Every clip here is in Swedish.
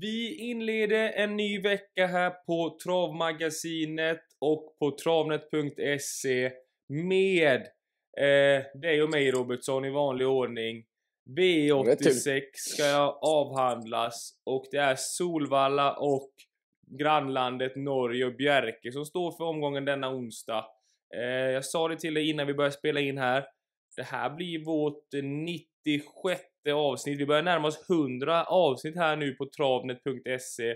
Vi inleder en ny vecka här på Travmagasinet och på travnet.se med eh, dig och mig Robertsson i vanlig ordning. V86 ska avhandlas och det är Solvalla och grannlandet Norge och Bjerke som står för omgången denna onsdag. Eh, jag sa det till dig innan vi började spela in här. Det här blir vårt 96 eh, avsnitt. Vi börjar närma oss 100 avsnitt här nu på travnet.se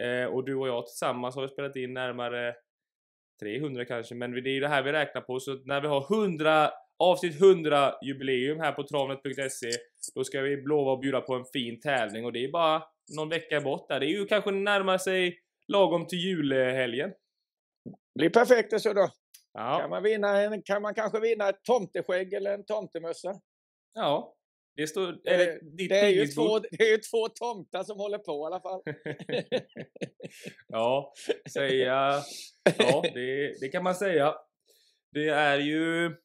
eh, och du och jag tillsammans har spelat in närmare 300 kanske, men det är ju det här vi räknar på så när vi har 100 avsnitt 100 jubileum här på travnet.se då ska vi lova att bjuda på en fin tävling och det är bara någon vecka bort där. Det är ju kanske närmar sig lagom till julhelgen. Det blir perfekt alltså då. Ja. Kan, man vinna en, kan man kanske vinna ett tomteskägg eller en tomtemössa? Ja, det, står, det, det, det, är ju två, det är ju två tomtar som håller på i alla fall. ja, säga, ja det, det, kan man säga. Det är ju...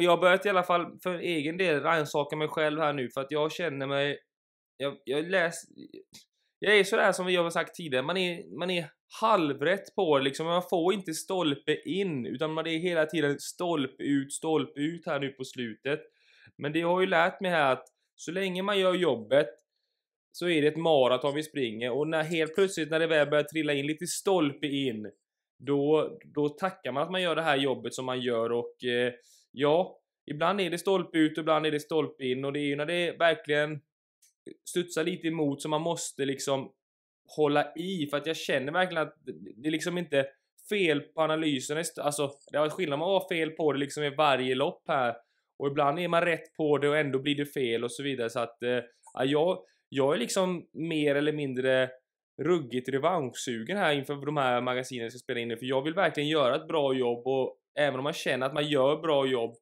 Jag har börjat i alla fall för egen del rannsaka mig själv här nu för att jag känner mig... Jag, jag läs... Jag är sådär som vi har sagt tidigare, man är, man är halvrätt på det liksom. Man får inte stolpe in utan det är hela tiden stolp ut, stolp ut här nu på slutet. Men det har ju lärt mig här att så länge man gör jobbet så är det ett maraton vi springer och när helt plötsligt när det väl börjar trilla in lite stolpe in då, då tackar man att man gör det här jobbet som man gör och eh, ja, ibland är det stolpe ut och ibland är det stolpe in och det är ju när det verkligen studsar lite emot som man måste liksom hålla i för att jag känner verkligen att det är liksom inte fel på analysen. Alltså, det har varit skillnad man har fel på det liksom i varje lopp här och ibland är man rätt på det och ändå blir det fel och så vidare så att eh, ja, jag, jag är liksom mer eller mindre ruggigt revanschsugen här inför de här magasinen som jag ska spela in nu för jag vill verkligen göra ett bra jobb och även om man känner att man gör bra jobb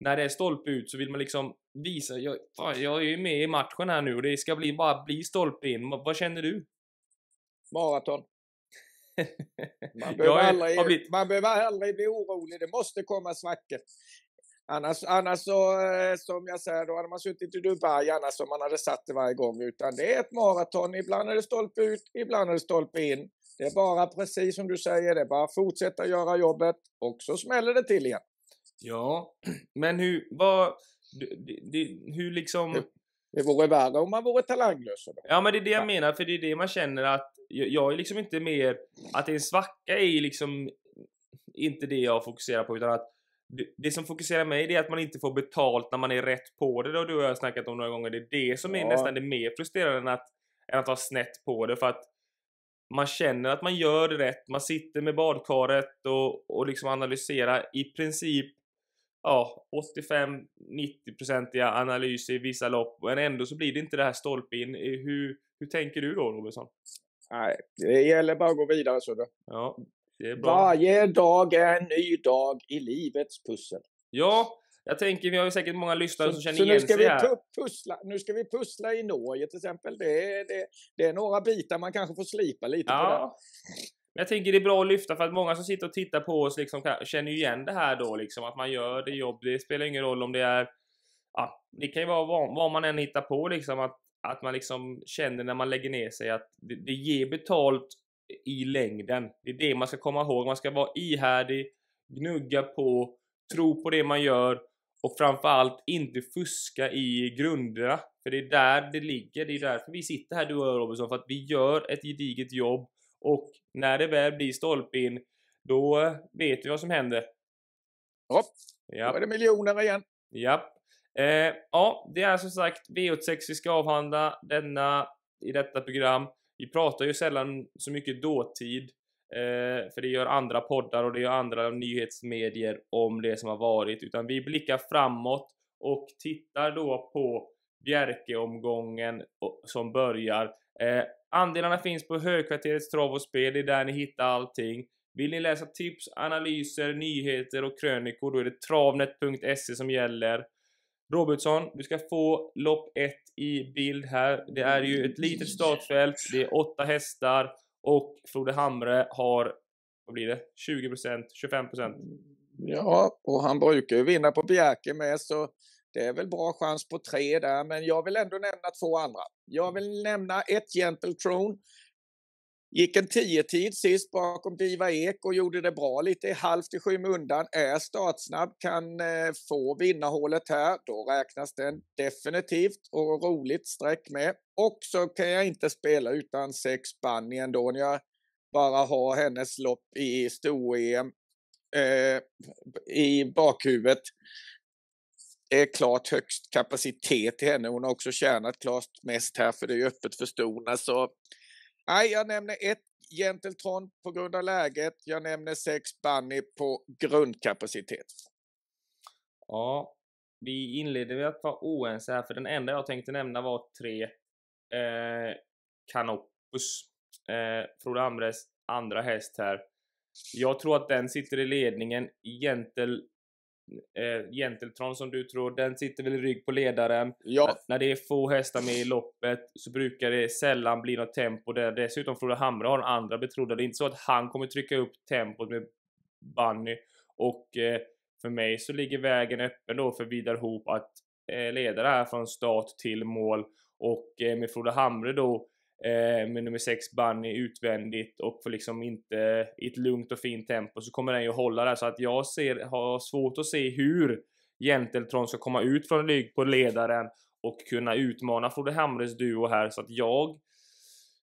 när det är stolpe ut så vill man liksom visa, jag, jag är ju med i matchen här nu och det ska bli, bara bli stolpe in. Vad känner du? Maraton. Man behöver, aldrig, blivit... man behöver aldrig bli orolig, det måste komma svackor. Annars, annars så, eh, som jag säger, då hade man suttit i Dubai annars som man hade satt det varje gång. Utan det är ett maraton, ibland är det stolpe ut, ibland är det stolpe in. Det är bara precis som du säger, det är bara fortsätta göra jobbet och så smäller det till igen. Ja, men hur, vad, hur liksom, det vore värre om man vore talanglös. Ja, men det är det jag menar, för det är det man känner att jag är liksom inte mer... Att det är en svacka är liksom inte det jag fokuserar på, utan att det som fokuserar mig är att man inte får betalt när man är rätt på det. Det du och jag snackat om några gånger. Det är det som är ja. nästan det mer frustrerande än att, än att vara snett på det. För att man känner att man gör rätt. Man sitter med badkaret och, och liksom analyserar i princip ja, 85-90-procentiga analyser i vissa lopp, men ändå så blir det inte det här stolpe in. Hur, hur tänker du då, Robinson? Nej, det gäller bara att gå vidare, så det. Ja, det är bra. Varje dag är en ny dag i livets pussel. Ja, jag tänker, vi har ju säkert många lyssnare så, som känner så igen sig här. pussla, nu ska vi pussla i Norge till exempel. Det är, det, det är några bitar man kanske får slipa lite ja. på. Där. Men jag tänker det är bra att lyfta för att många som sitter och tittar på oss liksom känner ju igen det här då liksom att man gör det jobb. Det spelar ingen roll om det är... Ja, det kan ju vara vad, man än hittar på liksom att, att man liksom känner när man lägger ner sig att det, det ger betalt i längden. Det är det man ska komma ihåg. Man ska vara ihärdig, gnugga på, tro på det man gör och framförallt inte fuska i grunderna. För det är där det ligger. Det är därför vi sitter här du och jag Robinson, för att vi gör ett gediget jobb och när det väl blir stolpe in, då vet vi vad som händer. Ja, ja. då är det miljoner igen. Ja. Eh, ja, det är som sagt V86 vi ska avhandla denna, i detta program. Vi pratar ju sällan så mycket dåtid, eh, för det gör andra poddar och det gör andra nyhetsmedier om det som har varit, utan vi blickar framåt och tittar då på Bjerkeomgången som börjar. Eh, Andelarna finns på Högkvarterets Trav och Spel, det är där ni hittar allting. Vill ni läsa tips, analyser, nyheter och krönikor, då är det travnet.se som gäller. Robertsson, du ska få lopp 1 i bild här. Det är ju ett litet startfält, det är 8 hästar och Frode Hamre har, vad blir det, 20%, 25%? Ja, och han brukar ju vinna på Bjerke med, så det är väl bra chans på tre där, men jag vill ändå nämna två andra. Jag vill nämna ett Gentle Throne. Gick en tid sist bakom Diva Ek och gjorde det bra lite halvt i skymundan. Är startsnabb, kan eh, få vinnarhålet här. Då räknas den definitivt och roligt streck med. Och så kan jag inte spela utan sex Bunny då när jag bara har hennes lopp i stor-EM eh, i bakhuvudet är klart högst kapacitet i henne. Hon har också tjänat klart mest här för det är öppet för storna. Så, nej, jag nämner ett Genteltron på grund av läget. Jag nämner sex Bunny på grundkapacitet. Ja, vi inleder med att vara oense här, för den enda jag tänkte nämna var tre eh, Canopus. Eh, Frode Amres andra häst här. Jag tror att den sitter i ledningen. Gentel eh, Genteltron som du tror, den sitter väl i rygg på ledaren. Ja. När det är få hästar med i loppet så brukar det sällan bli något tempo där. Dessutom Frode Hamre har den andra betrodda. Det är inte så att han kommer trycka upp tempot med Bunny. Och eh, för mig så ligger vägen öppen då för Vidar Hop att eh, leda det här från start till mål. Och eh, med Frode Hamre då Eh, med nummer 6 Bunny utvändigt och får liksom inte i ett lugnt och fint tempo så kommer den ju hålla där. Så att jag ser, har svårt att se hur Jenteltron ska komma ut från rygg på ledaren och kunna utmana Frode Hamres duo här. Så att jag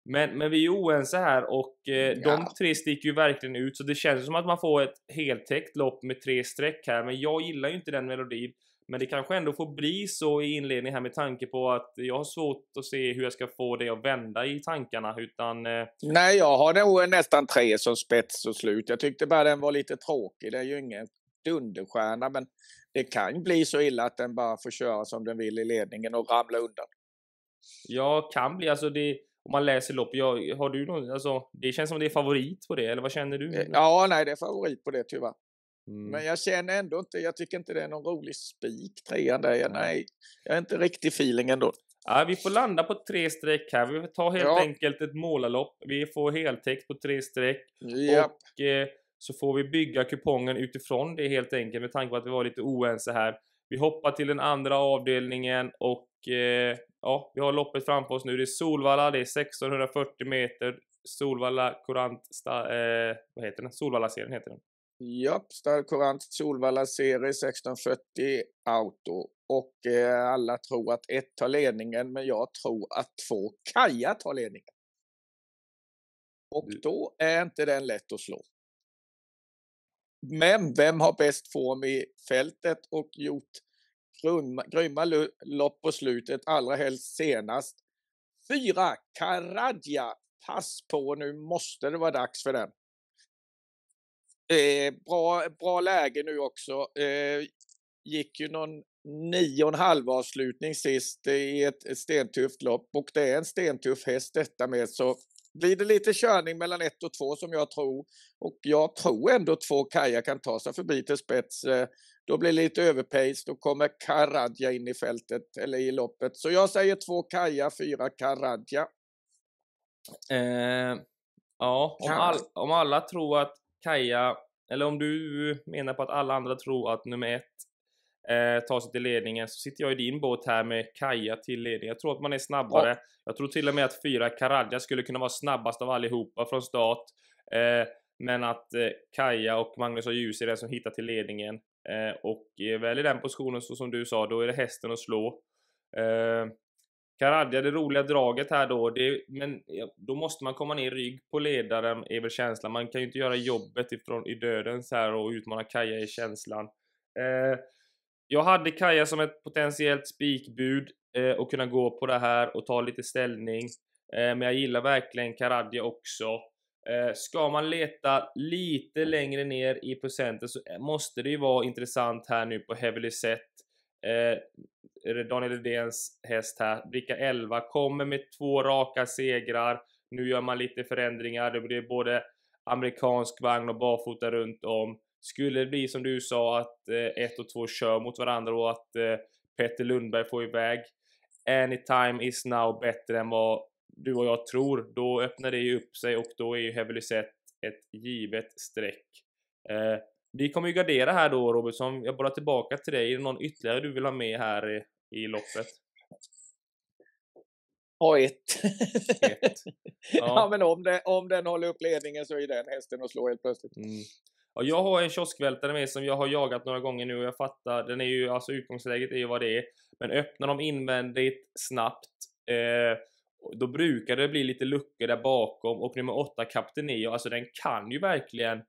men, men vi är oense här och eh, ja. de tre sticker ju verkligen ut så det känns som att man får ett heltäckt lopp med tre streck här men jag gillar ju inte den melodin. Men det kanske ändå får bli så i inledningen här med tanke på att jag har svårt att se hur jag ska få det att vända i tankarna utan... Eh, nej, jag har nog nästan tre som spets och slut. Jag tyckte bara den var lite tråkig. Det är ju ingen dunderstjärna men det kan bli så illa att den bara får köra som den vill i ledningen och ramla undan. Ja, kan bli. Alltså det, om man läser lopp, ja, har du någon, alltså, det känns som det är favorit på det, eller vad känner du? Eh, ja, nej, det är favorit på det tyvärr. Mm. Men jag känner ändå inte, jag tycker inte det är någon rolig spik, trean där. Jag, nej, jag är inte riktigt feeling ändå. Ja, vi får landa på tre streck här. Vi tar helt ja. enkelt ett målarlopp. Vi får heltäckt på tre streck. Japp. Och eh, så får vi bygga kupongen utifrån det helt enkelt med tanke på att vi var lite oense här. Vi hoppar till den andra avdelningen och eh, ja, vi har loppet framför oss nu. Det är Solvalla, det är 1640 meter. Solvalla Courant... eh, vad heter den? Solvalla-serien heter den. Japp, stark kurant Solvalla serie 1640 Auto. Och eh, alla tror att ett tar ledningen, men jag tror att två Kaja tar ledningen. Och då är inte den lätt att slå. Men vem har bäst form i fältet och gjort grymma, grymma lopp på slutet, allra helst senast? Fyra, Karadja. Pass på, nu måste det vara dags för den. Eh, bra, bra läge nu också. Eh, gick ju någon nio och en halv avslutning sist i ett stentufft lopp och det är en stentuff häst detta med så blir det lite körning mellan ett och två som jag tror och jag tror ändå två Kaja kan ta sig förbi till spets. Eh, då blir det lite överpace, då kommer Karadja in i fältet eller i loppet. Så jag säger två Kaja, fyra Karadja. Eh, ja, om, all, om alla tror att Kaja, eller om du menar på att alla andra tror att nummer ett eh, tar sig till ledningen, så sitter jag i din båt här med Kaja till ledningen. Jag tror att man är snabbare. Ja. Jag tror till och med att fyra Karadja skulle kunna vara snabbast av allihopa från start. Eh, men att eh, Kaja och Magnus och Ljus är den som hittar till ledningen. Eh, och väl i den positionen, så som du sa, då är det hästen att slå. Eh, Karadja, det roliga draget här då, det, men då måste man komma ner i rygg på ledaren, är väl känslan. Man kan ju inte göra jobbet ifrån, i dödens här och utmana Kaja i känslan. Eh, jag hade Kaja som ett potentiellt spikbud eh, och kunna gå på det här och ta lite ställning. Eh, men jag gillar verkligen Karadja också. Eh, ska man leta lite längre ner i procenten så eh, måste det ju vara intressant här nu på Heavily Set Eh, Daniel Edéns häst här, bricka 11, kommer med två raka segrar. Nu gör man lite förändringar. Det blir både amerikansk vagn och barfota runt om. Skulle det bli som du sa att 1 eh, och 2 kör mot varandra och att eh, Petter Lundberg får iväg Anytime is now bättre än vad du och jag tror, då öppnar det ju upp sig och då är ju Set ett givet streck. Eh, vi kommer ju gardera här då Robertson. Jag bollar tillbaka till dig. Är det någon ytterligare du vill ha med här i, i loppet? Ja, ett. ett. Ja. ja. men om, det, om den håller upp ledningen så är den hästen att slå helt plötsligt. Mm. Ja, jag har en kioskvältare med som jag har jagat några gånger nu och jag fattar, den är ju, alltså utgångsläget är ju vad det är. Men öppnar de invändigt snabbt, eh, då brukar det bli lite luckor där bakom och nummer 8 Kapten Kaptenio, alltså den kan ju verkligen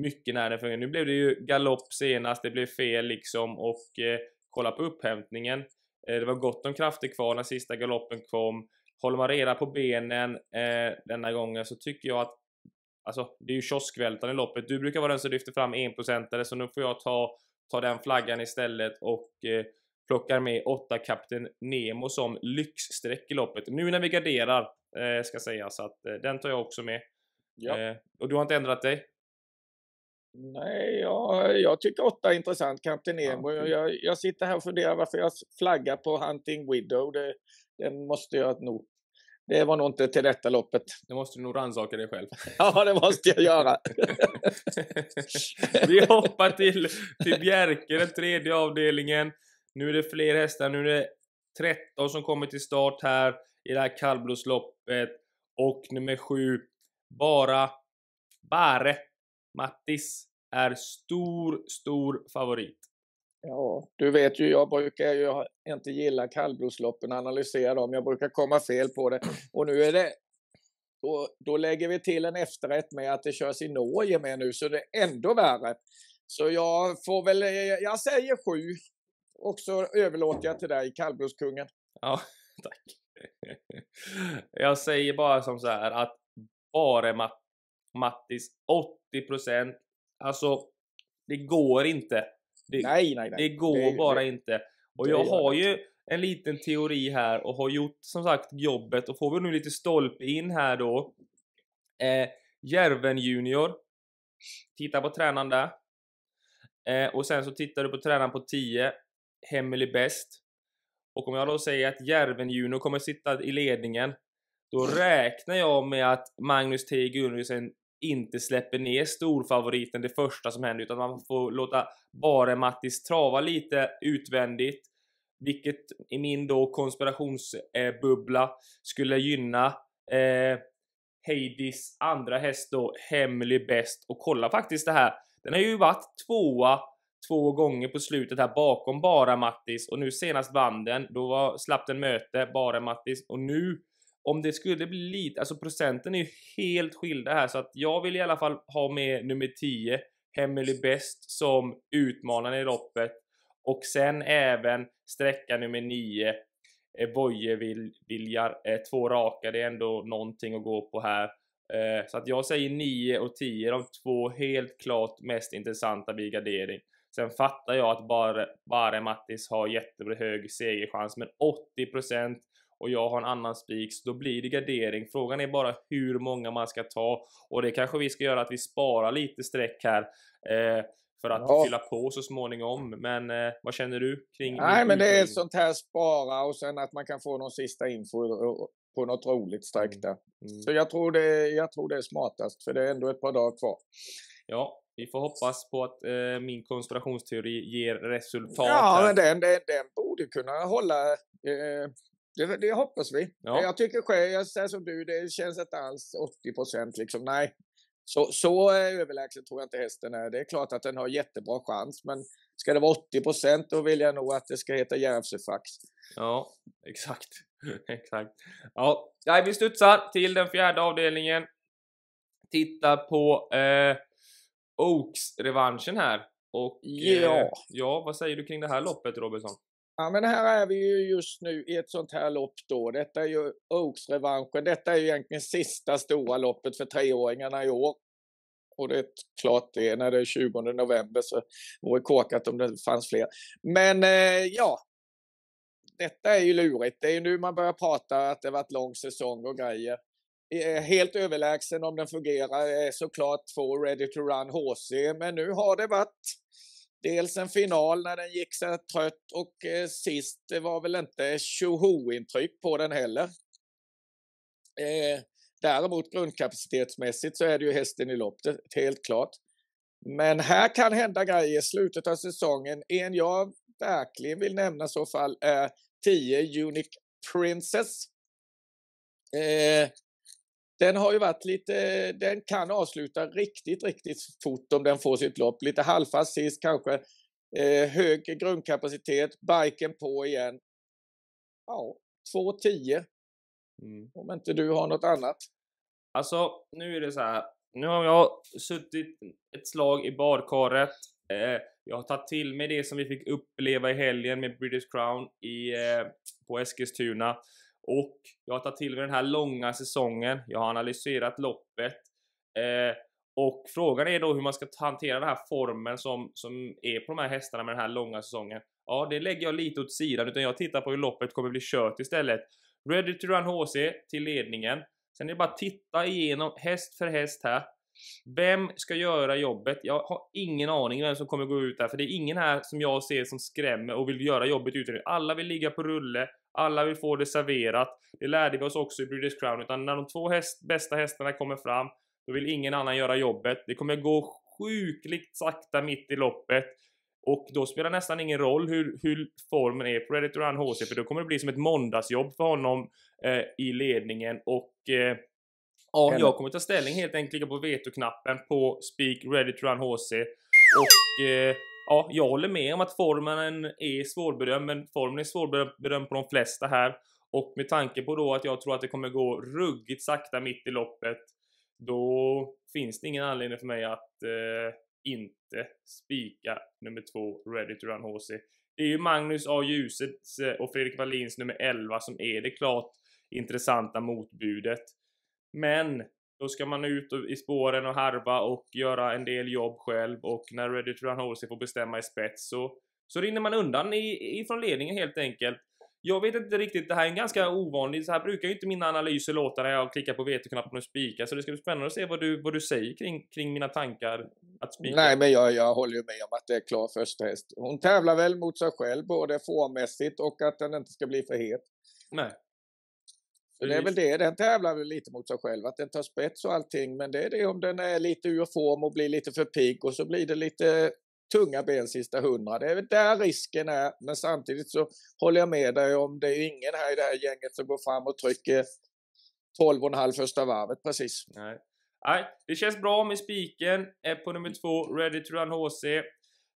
mycket när den fungerar. Nu blev det ju galopp senast, det blev fel liksom och eh, kolla på upphämtningen. Eh, det var gott om krafter kvar när sista galoppen kom. Håller man reda på benen eh, denna gången så tycker jag att Alltså, det är ju kioskvältaren i loppet. Du brukar vara den som lyfter fram enprocentare så nu får jag ta, ta den flaggan istället och eh, plockar med 8 Kapten Nemo som lyxsträck i loppet. Nu när vi garderar, eh, ska sägas, så att eh, den tar jag också med. Ja. Eh, och du har inte ändrat dig? Nej, jag, jag tycker åtta är intressant, Kapten Nemo. Ja, jag, jag, sitter här och funderar varför jag flaggar på Hunting Widow. Det, det måste jag nog... Det var nog inte till detta loppet. Nu måste du nog rannsaka dig själv. ja, det måste jag göra. Vi hoppar till, till Bjerke, den tredje avdelningen. Nu är det fler hästar. Nu är det 13 som kommer till start här i det här kallblodsloppet. Och nummer 7, Bara Bare Mattis är stor, stor favorit. Ja, du vet ju, jag brukar ju inte gilla kallblodsloppen och analysera dem. Jag brukar komma fel på det. Och nu är det... Då, då lägger vi till en efterrätt med att det körs i Norge med nu, så det är ändå värre. Så jag får väl... Jag säger sju. Och så överlåter jag till dig, kallblodskungen. Ja, tack. Jag säger bara som så här att bara Mattis Mattis 80%. Alltså, det går inte. Det, nej, nej, nej. det går det, bara det, inte. Och jag har ju en liten teori här och har gjort som sagt jobbet och får vi nu lite stolpe in här då. Eh, Järven Junior. Titta på tränaren där. Eh, och sen så tittar du på tränaren på 10. Hemmelig bäst. Och om jag då säger att Järven Junior kommer sitta i ledningen då räknar jag med att Magnus T Gunnarsen inte släpper ner storfavoriten det första som händer utan man får låta bara Mattis trava lite utvändigt. Vilket i min då konspirationsbubbla skulle gynna eh, Heidis andra häst då, Hemlig Best. Och kolla faktiskt det här. Den har ju varit tvåa två gånger på slutet här bakom bara Mattis och nu senast vann den. Då var, slapp den möte bara Mattis och nu om det skulle bli lite, alltså procenten är ju helt skilda här så att jag vill i alla fall ha med nummer 10, Hemmelig Best som utmanare i loppet och sen även sträcka nummer 9, eh, Viljar, eh, två raka, det är ändå någonting att gå på här. Eh, så att jag säger 9 och 10, de två helt klart mest intressanta vid gardering. Sen fattar jag att Bare, Bare Mattis har jättehög segerchans, men 80 procent och jag har en annan spik, så då blir det gardering. Frågan är bara hur många man ska ta och det kanske vi ska göra att vi sparar lite streck här eh, för att ja. fylla på så småningom. Men eh, vad känner du kring? Nej, men det är ett sånt här spara och sen att man kan få någon sista info på något roligt streck mm, där. Mm. Så jag tror, det, jag tror det är smartast, för det är ändå ett par dagar kvar. Ja, vi får hoppas på att eh, min konspirationsteori ger resultat. Ja, men den, den, den borde kunna hålla eh, det, det hoppas vi. Ja. Jag tycker själv, jag säger som du, det känns inte alls 80 procent liksom. Nej, så, så eh, överlägsen tror jag inte hästen är. Det är klart att den har jättebra chans, men ska det vara 80 procent då vill jag nog att det ska heta Järvsöfax. Ja, exakt. exakt. Ja, nej, vi studsar till den fjärde avdelningen. Titta på eh, Oaks-revanschen här. Och, eh, ja. Eh, ja, vad säger du kring det här loppet Robinson? Ja men här är vi ju just nu i ett sånt här lopp då. Detta är ju Oaks-revanschen. Detta är ju egentligen sista stora loppet för treåringarna i år. Och det är klart det, när det är 20 november så vore korkat om det fanns fler. Men eh, ja, detta är ju lurigt. Det är ju nu man börjar prata att det varit lång säsong och grejer. Helt överlägsen om den fungerar är såklart två Ready to Run HC, men nu har det varit dels en final när den gick så sig trött och eh, sist det var väl inte tjoho-intryck på den heller. Eh, däremot grundkapacitetsmässigt så är det ju hästen i loppet, helt klart. Men här kan hända grejer i slutet av säsongen. En jag verkligen vill nämna i så fall är 10 Unique Princess. Eh, den har ju varit lite, den kan avsluta riktigt, riktigt fort om den får sitt lopp. Lite halvfast sist kanske, eh, hög grundkapacitet, biken på igen. Ja, 2.10. Mm. Om inte du har något annat. Alltså, nu är det så här. Nu har jag suttit ett slag i badkaret. Eh, jag har tagit till mig det som vi fick uppleva i helgen med British Crown i, eh, på Eskilstuna. Och jag har tagit till mig den här långa säsongen. Jag har analyserat loppet. Eh, och frågan är då hur man ska hantera den här formen som, som är på de här hästarna med den här långa säsongen. Ja, det lägger jag lite åt sidan utan jag tittar på hur loppet kommer bli kört istället. Ready to run HC till ledningen. Sen är det bara att titta igenom häst för häst här. Vem ska göra jobbet? Jag har ingen aning vem som kommer gå ut där, för det är ingen här som jag ser som skrämmer och vill göra jobbet utan Alla vill ligga på rulle, alla vill få det serverat. Det lärde vi oss också i British Crown, utan när de två häst, bästa hästarna kommer fram, då vill ingen annan göra jobbet. Det kommer gå sjukligt sakta mitt i loppet. Och då spelar det nästan ingen roll hur, hur formen är på Ready to Run HC, för då kommer det bli som ett måndagsjobb för honom eh, i ledningen. Och eh, ja, jag kommer ta ställning helt enkelt, klicka på vetoknappen på Speak Ready to Run HC. Och eh, ja, jag håller med om att formen är svårbedömd, men formen är svårbedömd på de flesta här. Och med tanke på då att jag tror att det kommer gå ruggigt sakta mitt i loppet, då finns det ingen anledning för mig att eh, inte spika nummer två, Ready to Run HC. Det är ju Magnus A. Ljusets eh, och Fredrik Wallins nummer 11 som är det klart intressanta motbudet. Men då ska man ut i spåren och harva och göra en del jobb själv och när Ready to Run Holsey får bestämma i spets så, så rinner man undan i, ifrån ledningen helt enkelt. Jag vet inte riktigt, det här är en ganska ovanlig, så här brukar ju inte mina analyser låta när jag klickar på vetoknappen och spikar, så det ska bli spännande att se vad du, vad du säger kring, kring mina tankar att spika. Nej, men jag, jag håller ju med om att det är klar första häst. Hon tävlar väl mot sig själv, både formmässigt och att den inte ska bli för het. Nej. Så det är väl det, den tävlar väl lite mot sig själv, att den tar spets och allting. Men det är det om den är lite ur form och blir lite för pigg och så blir det lite tunga ben sista hundra. Det är väl där risken är, men samtidigt så håller jag med dig om det är ingen här i det här gänget som går fram och trycker 12,5 första varvet precis. Nej. Nej, det känns bra med spiken på nummer två, Ready to Run HC.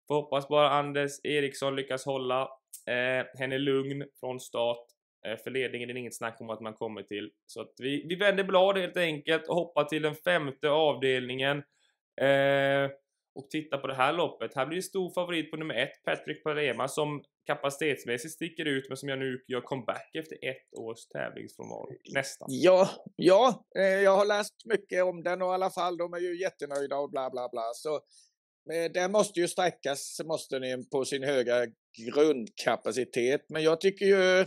Får hoppas bara Anders Eriksson lyckas hålla eh, henne lugn från start Eh, för ledningen är det inget snack om att man kommer till. Så att vi, vi vänder blad helt enkelt och hoppar till den femte avdelningen. Eh, och tittar på det här loppet. Här blir det stor favorit på nummer ett, Patrick Parema, som kapacitetsmässigt sticker ut, men som jag nu gör comeback efter ett års tävlingsfrånvaro. Nästan. Ja, ja, eh, jag har läst mycket om den och i alla fall, de är ju jättenöjda och bla bla bla. Så eh, den måste ju sträckas, måste den på sin höga grundkapacitet. Men jag tycker ju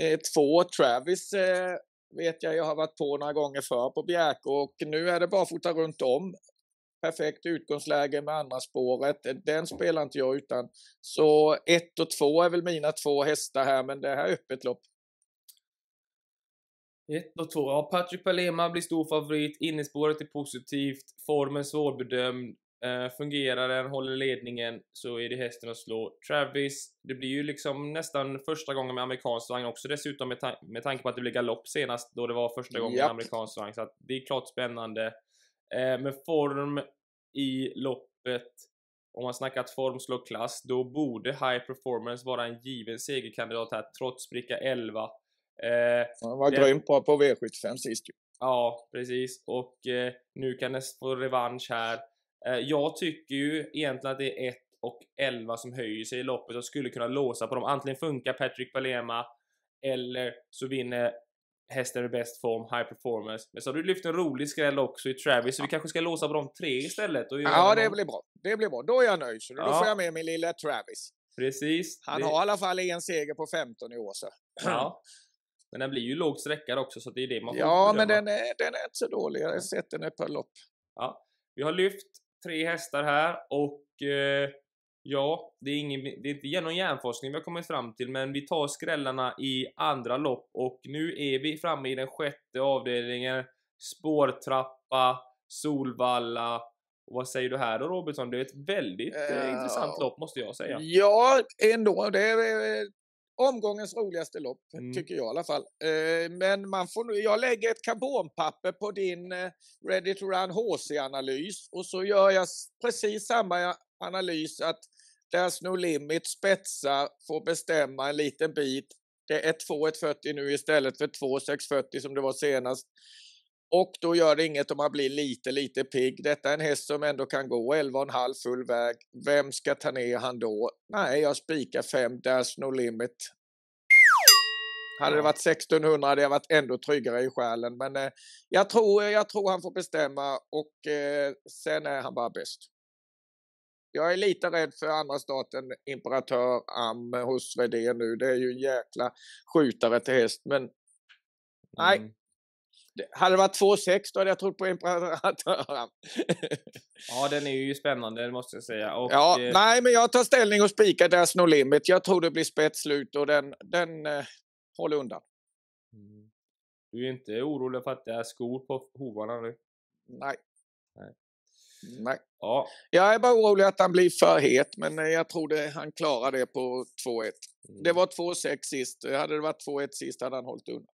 Eh, två. Travis eh, vet jag jag har varit på några gånger för på Bjärke och nu är det barfota runt om. Perfekt utgångsläge med andra spåret. Eh, den spelar inte jag utan. Så ett och två är väl mina två hästar här, men det här är öppet lopp. Ett och två. Ja, Patrick Palema blir stor favorit. Innespåret är positivt. Formen svårbedömd. Eh, fungerar den, håller ledningen, så är det hästen att slå. Travis, det blir ju liksom nästan första gången med amerikansk vagn också dessutom med, ta med tanke på att det blev galopp senast då det var första gången yep. med amerikansk vagn. Så att det är klart spännande. Uh, med form i loppet, om man snackat form slå klass, då borde High Performance vara en given segerkandidat här trots spricka 11. Uh, Han var den... grym på, på V75 sist ju. Ja, precis. Och eh, nu kan den få revansch här. Eh, jag tycker ju egentligen att det är 1 och 11 som höjer sig i loppet och skulle kunna låsa på dem. Antingen funkar Patrick Palema eller så vinner hästen i bäst form, high performance. Men så har du lyft en rolig skräll också i Travis, så vi kanske ska låsa på de tre istället. Och ja, det blir bra. Det blir bra. Då är jag nöjd. Så ja. Då får jag med min lilla Travis. Precis. Han det... har i alla fall en seger på 15 i år, så. Ja. Men den blir ju lågt sträckad också, så det är det man får Ja, men den är, den är inte så dålig. Jag har sett den ett par lopp. Ja. Vi har lyft tre hästar här och eh, ja, det är, ingen, det är inte genom järnforskning vi har kommit fram till, men vi tar skrällarna i andra lopp och nu är vi framme i den sjätte avdelningen. Spårtrappa, Solvalla, och vad säger du här då Robertson? Det är ett väldigt uh, intressant lopp måste jag säga. Ja, ändå. Det är eh, omgångens roligaste lopp, mm. tycker jag i alla fall. Eh, men man får, jag lägger ett karbonpapper på din eh, Ready to Run HC-analys och så gör jag precis samma analys att There's No Limit spetsar får bestämma en liten bit. Det är 2.140 nu istället för 2.640 som det var senast och då gör det inget om man blir lite, lite pigg. Detta är en häst som ändå kan gå 11,5 full väg. Vem ska ta ner han då? Nej, jag spikar 5, there's no limit. Hade det varit 1600 hade jag varit ändå tryggare i själen. Men eh, jag, tror, eh, jag tror han får bestämma och eh, sen är han bara bäst. Jag är lite rädd för andra staten, Imperatör Am hos Swedén nu. Det är ju en jäkla skjutare till häst. Men mm. nej, hade det varit 2-6 då hade jag trott på Imperatören. ja, den är ju spännande, måste jag säga. Och, ja, eh... Nej, men jag tar ställning och spikar deras No Limit. Jag tror det blir spetslut och den, den eh, håller undan. Mm. Du är inte orolig för att det är skor på hovarna nu? Nej. Nej. Nej. Ja. Jag är bara orolig att han blir för het, men eh, jag tror det, han klarar det på 2-1. Mm. Det var 2-6 sist. Hade det varit 2-1 sist hade han hållit undan.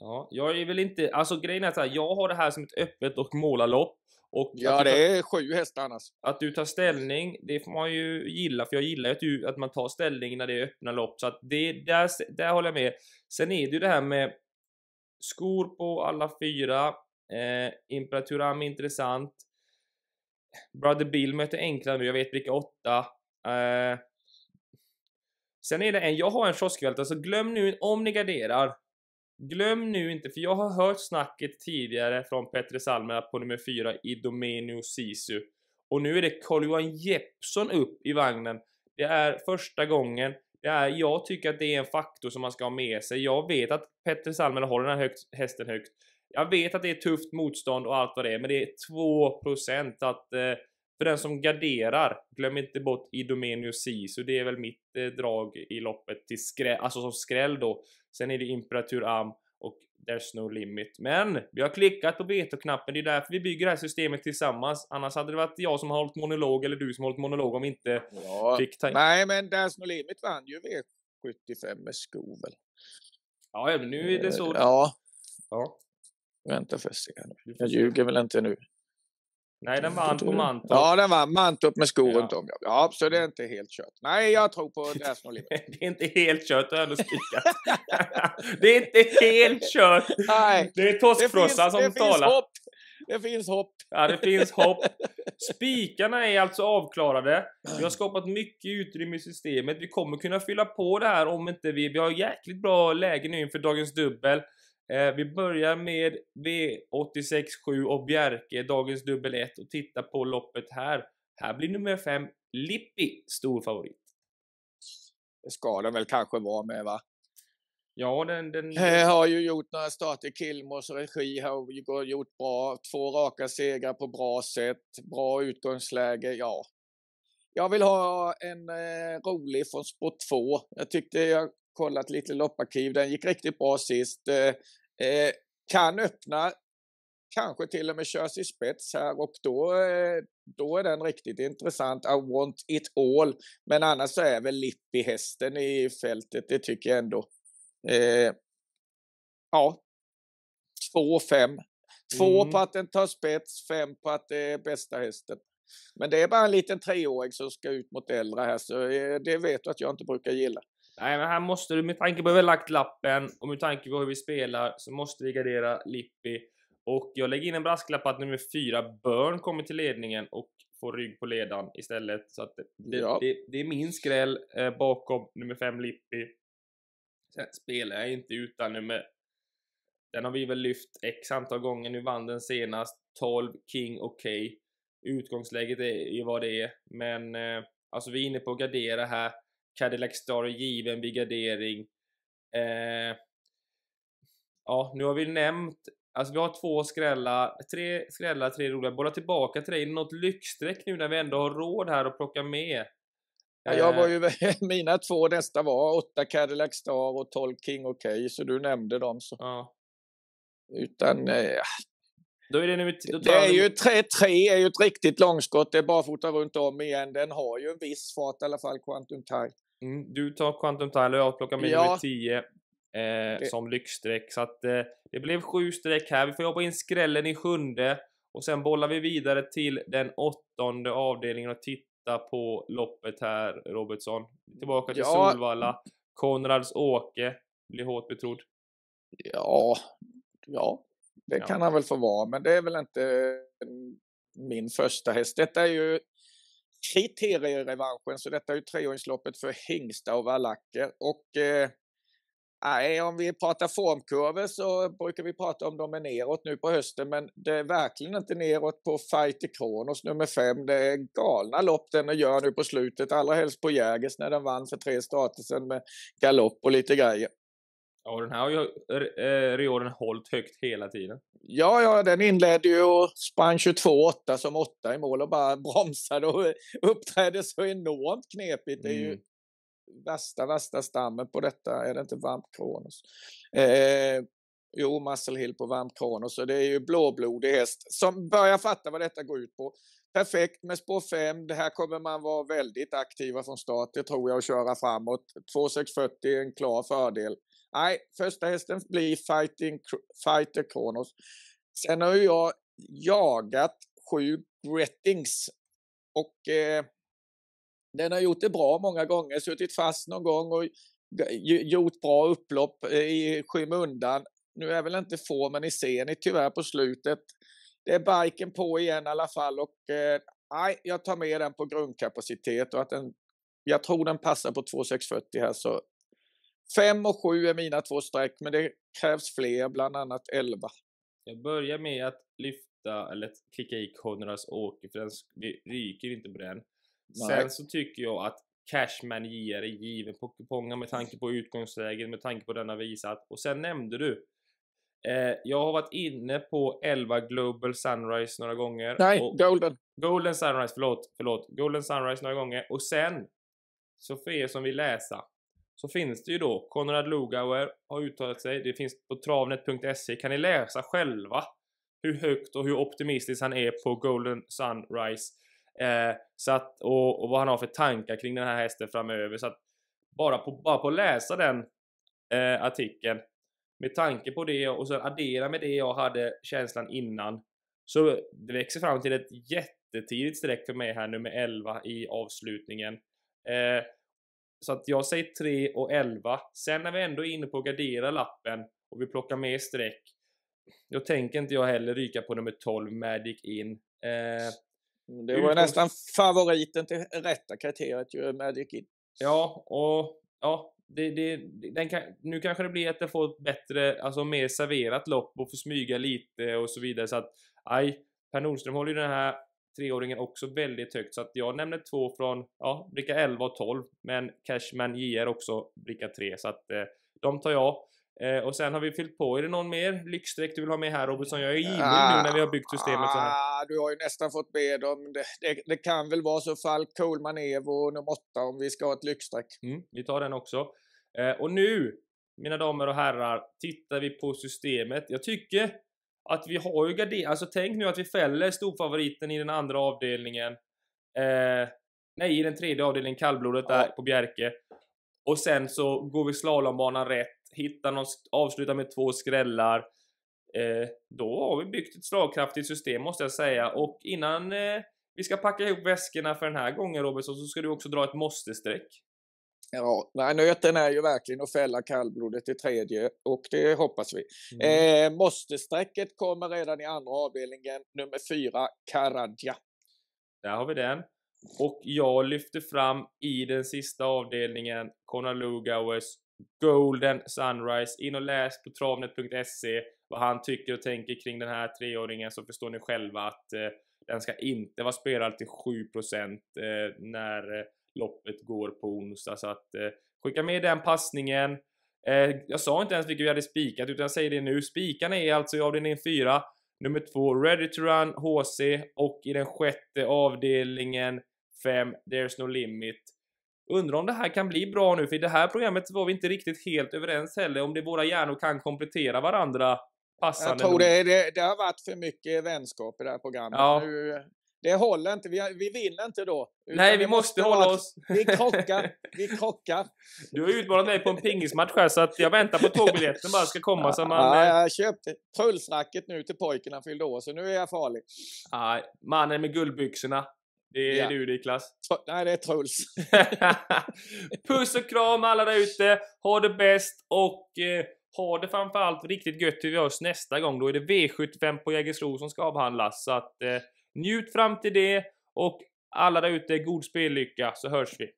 Ja, jag är väl inte... Alltså grejen är så här, jag har det här som ett öppet och målarlopp. Och ja, det är sju hästar annars. Att du tar ställning, det får man ju gilla, för jag gillar att, du, att man tar ställning när det är öppna lopp. Så att det, där, där håller jag med. Sen är det ju det här med skor på alla fyra, eh, är intressant, Brother Bill möter enklare nu, jag vet vilka åtta Eh, sen är det en, jag har en kioskvältare, så glöm nu, om ni garderar, Glöm nu inte, för jag har hört snacket tidigare från Petri Salmela på nummer 4, Idomenio Sisu. Och nu är det Carl-Johan Jeppsson upp i vagnen. Det är första gången. Det är, jag tycker att det är en faktor som man ska ha med sig. Jag vet att Petri Salmela håller den här högt, hästen högt. Jag vet att det är tufft motstånd och allt vad det är, men det är 2% att... Eh, för den som garderar, glöm inte bort Idomenio Sisu. Det är väl mitt eh, drag i loppet till skräll, alltså som skräll då. Sen är det imperatur am och there's no limit. Men vi har klickat på veto-knappen, det är därför vi bygger det här systemet tillsammans. Annars hade det varit jag som har hållit monolog eller du som har hållit monolog om vi inte ja, fick ta in. Nej, men there's no limit vann ju V75 med sko Ja, men nu är det så. Eh, ja. ja. Vänta får jag se. Jag ljuger väl inte nu? Nej, den vann på Mantorp. Ja, den vann Mantorp med skor runt om. Ja, så det är inte helt kött. Nej, jag tror på National Limit. det är inte helt kött, ödesdikat. det är inte helt kött. Nej. Det är torskfrossan som det talar. Finns hopp. Det finns hopp. Ja, det finns hopp. Spikarna är alltså avklarade. Vi har skapat mycket utrymme i systemet. Vi kommer kunna fylla på det här om inte vi... Vi har jäkligt bra läge nu inför dagens dubbel. Eh, vi börjar med V86.7 och Bjerke, dagens dubbel 1 och tittar på loppet här. Här blir nummer 5, Lippi, stor favorit. Det ska den väl kanske vara med va? Ja, den, den... Jag eh, har ju gjort några starter i Kilmors regi, har gjort bra, två raka segrar på bra sätt, bra utgångsläge, ja. Jag vill ha en eh, rolig från spår 2. Jag tyckte jag kollat lite lopparkiv, den gick riktigt bra sist. Eh, Eh, kan öppna, kanske till och med körs i spets här och då, eh, då är den riktigt intressant. I want it all. Men annars så är väl Lippi hästen i fältet, det tycker jag ändå. Eh, ja, 2-5. Två mm. på att den tar spets, fem på att det är bästa hästen. Men det är bara en liten treåring som ska ut mot äldre här, så eh, det vet du att jag inte brukar gilla. Nej, men här måste du, med tanke på hur vi har lagt lappen och med tanke på hur vi spelar så måste vi gardera Lippi. Och jag lägger in en brasklapp att nummer fyra, Burn, kommer till ledningen och får rygg på ledan istället. Så att det, ja. det, det är min skräll eh, bakom nummer fem, Lippi. Sen spelar jag inte utan nummer... Den har vi väl lyft x antal gånger, nu vann den senast. 12, King, okej. Utgångsläget är ju vad det är, men eh, alltså vi är inne på att gardera här. Cadillac Star är given vid gardering. Eh, ja, nu har vi nämnt Alltså vi har två skrällar, tre skrällar, tre roliga. Bolla tillbaka till dig. Något lyxstreck nu när vi ändå har råd här att plocka med? Ja, jag var eh. ju, mina två nästa var 8 Cadillac Star och 12 King OK, så du nämnde dem. Så. Ja. Utan eh, då är det, nu, då det är ju 3-3, är ju ett riktigt långskott. Det är bara att fota runt om igen. Den har ju en viss fart i alla fall, Quantum Tile. Mm, du tar Quantum Tile och jag plockar med ja. nummer 10 eh, som lyxstreck. Så att, eh, det blev sju streck här. Vi får jobba in skrällen i sjunde och sen bollar vi vidare till den åttonde avdelningen och tittar på loppet här, Robertson. Tillbaka till ja. Solvalla. Konrads Åke blir hårt betrodd. Ja, ja, det ja. kan han väl få vara, men det är väl inte mm, min första häst. Detta är ju kriterierevanschen, så detta är ju treåringsloppet för Hingsta och valacker. Och eh, Nej, om vi pratar formkurvor så brukar vi prata om de är neråt nu på hösten, men det är verkligen inte neråt på Fighter Kronos nummer 5. Det är galna lopp den gör nu på slutet, allra helst på Jägers när den vann för tre starter sedan med galopp och lite grejer. Ja, den här har ju eh, eh hållit högt hela tiden. Ja, ja, den inledde ju och sprang 22-8 som åtta i mål och bara bromsade och uppträdde så enormt knepigt. Mm. Det är ju mm. värsta, värsta stammen på detta. Är det inte Vamp Kronos? Eh, jo, Muscle Hill på Vamp Kronos och det är ju blåblodig häst som börjar fatta vad detta går ut på. Perfekt med spår 5. Det här kommer man vara väldigt aktiva från start, det tror jag, och köra framåt. 2640 är en klar fördel. Nej, första hästen blir Fighting Fighter Kronos. Sen har jag jagat sju Grettings och eh, den har gjort det bra många gånger, suttit fast någon gång och gjort bra upplopp eh, i skymundan. Nu är väl inte formen i sen tyvärr på slutet. Det är biken på igen i alla fall och eh, jag tar med den på grundkapacitet och att den, jag tror den passar på 2640 här så 5 och 7 är mina två streck, men det krävs fler, bland annat 11. Jag börjar med att lyfta, eller klicka i Konrads Åker, för den ryker inte på den. Nej. Sen så tycker jag att Cashman JR är given på kupongen med tanke på utgångsläget, med tanke på denna visat. Och sen nämnde du eh, jag har varit inne på 11 Global Sunrise några gånger. Nej, och, Golden. Golden Sunrise, förlåt, förlåt. Golden Sunrise några gånger. Och sen, så för er som vill läsa, så finns det ju då Konrad Lugauer har uttalat sig. Det finns på travnet.se. Kan ni läsa själva hur högt och hur optimistisk han är på Golden Sunrise. Eh, så att, och, och, vad han har för tankar kring den här hästen framöver. Så att bara på, bara på att läsa den eh, artikeln med tanke på det och sen addera med det jag hade känslan innan så det växer fram till ett jättetidigt streck för mig här, nummer 11 i avslutningen. Eh, så att jag säger 3 och 11. Sen när vi ändå är inne på att gardera lappen och vi plockar med streck. Då tänker inte jag heller ryka på nummer 12, Magic In. Eh, mm, det var nästan favoriten till rätta kriteriet ju, Magic In. Ja, och ja, det, det, den kan, nu kanske det blir att jag får ett bättre, alltså mer serverat lopp och får smyga lite och så vidare så att aj, Per Nordström håller ju den här treåringen också väldigt högt. Så att jag nämner två från ja, bricka 11 och 12. Men Cashman JR också bricka 3. Så att eh, de tar jag. Eh, och sen har vi fyllt på. Är det någon mer lyxstreck du vill ha med här Robinson? Jag är given ah, nu när vi har byggt systemet ah, så här. Ah, du har ju nästan fått med dem. Det, det, det kan väl vara så fall Coleman Evo nummer 8 om vi ska ha ett lyxstreck. Mm, vi tar den också. Eh, och nu, mina damer och herrar, tittar vi på systemet. Jag tycker att vi har ju garderat... Alltså tänk nu att vi fäller storfavoriten i den andra avdelningen. Eh, nej, i den tredje avdelningen, kallblodet där ja. på Bjerke. Och sen så går vi slalombanan rätt, hittar någon, avslutar med två skrällar. Eh, då har vi byggt ett slagkraftigt system måste jag säga. Och innan eh, vi ska packa ihop väskorna för den här gången Robinson så ska du också dra ett måste-streck. Ja, nej, nöten är ju verkligen att fälla kallblodet i tredje och det hoppas vi. Mm. Eh, Måste-strecket kommer redan i andra avdelningen, nummer fyra, Karadja. Där har vi den. Och jag lyfter fram i den sista avdelningen Conor Lugauers Golden Sunrise. In och läs på travnet.se vad han tycker och tänker kring den här treåringen så förstår ni själva att eh, den ska inte vara spelad till 7% eh, när eh, loppet går på onsdag. Så att eh, skicka med den passningen. Eh, jag sa inte ens vilka vi hade spikat utan jag säger det nu. Spikarna är alltså i avdelning 4, nummer 2 Ready to Run HC och i den sjätte avdelningen 5 There's No Limit. Undrar om det här kan bli bra nu, för i det här programmet var vi inte riktigt helt överens heller om det våra hjärnor kan komplettera varandra. Passande jag tror det, det, det, har varit för mycket vänskap i det här programmet. Ja. Nu det håller inte. Vi, vi vinner inte då. Nej, vi, vi måste, måste hålla oss. Vi krockar. Vi krockar. Du har utmanat mig på en pingismatch här, så att jag väntar på tågbiljetten bara ska komma. Ja, så man, ja, eh, jag köpte pulsracket nu till pojken han fyllde år, så nu är jag farlig. Ja, mannen med guldbyxorna. Det är ja. du Niklas. Nej, det är Truls. Puss och kram alla där ute. Ha det bäst och eh, ha det framför allt riktigt gött till vi hörs nästa gång. Då är det V75 på Jägersro som ska avhandlas. Så att, eh, Njut fram till det och alla där ute, god spellycka så hörs vi.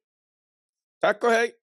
Tack och hej!